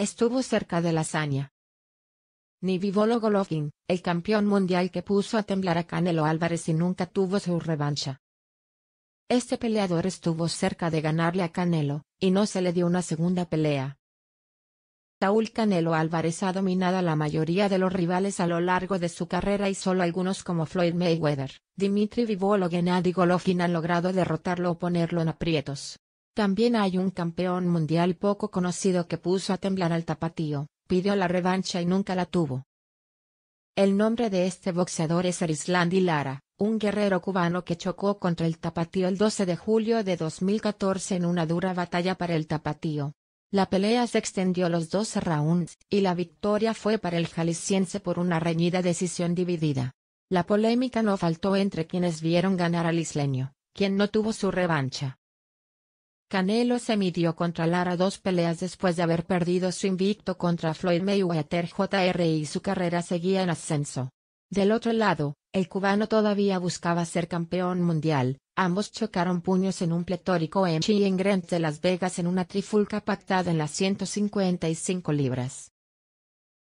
estuvo cerca de la hazaña. Ni Vivolo Golovkin, el campeón mundial que puso a temblar a Canelo Álvarez y nunca tuvo su revancha. Este peleador estuvo cerca de ganarle a Canelo, y no se le dio una segunda pelea. Saúl Canelo Álvarez ha dominado a la mayoría de los rivales a lo largo de su carrera y solo algunos como Floyd Mayweather, Dimitri Vivolo Gennady Golovkin han logrado derrotarlo o ponerlo en aprietos. También hay un campeón mundial poco conocido que puso a temblar al tapatío, pidió la revancha y nunca la tuvo. El nombre de este boxeador es Arislandi Lara, un guerrero cubano que chocó contra el tapatío el 12 de julio de 2014 en una dura batalla para el tapatío. La pelea se extendió los 12 rounds, y la victoria fue para el jalisciense por una reñida decisión dividida. La polémica no faltó entre quienes vieron ganar al isleño, quien no tuvo su revancha. Canelo se midió contra Lara dos peleas después de haber perdido su invicto contra Floyd Mayweather Jr. y su carrera seguía en ascenso. Del otro lado, el cubano todavía buscaba ser campeón mundial, ambos chocaron puños en un pletórico en en Grand de Las Vegas en una trifulca pactada en las 155 libras.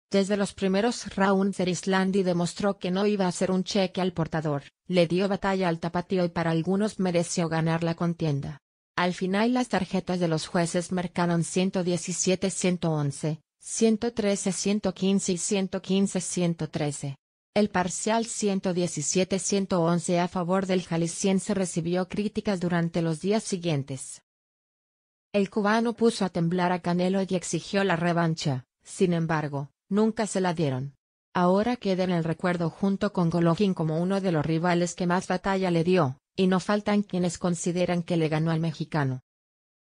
Desde los primeros rounds Islandi demostró que no iba a hacer un cheque al portador, le dio batalla al tapatío y para algunos mereció ganar la contienda. Al final las tarjetas de los jueces marcaron 117, 111, 113, 115 y 115, 113. El parcial 117-111 a favor del jalisciense recibió críticas durante los días siguientes. El cubano puso a temblar a Canelo y exigió la revancha, sin embargo, nunca se la dieron. Ahora queda en el recuerdo junto con Golovkin como uno de los rivales que más batalla le dio, y no faltan quienes consideran que le ganó al mexicano.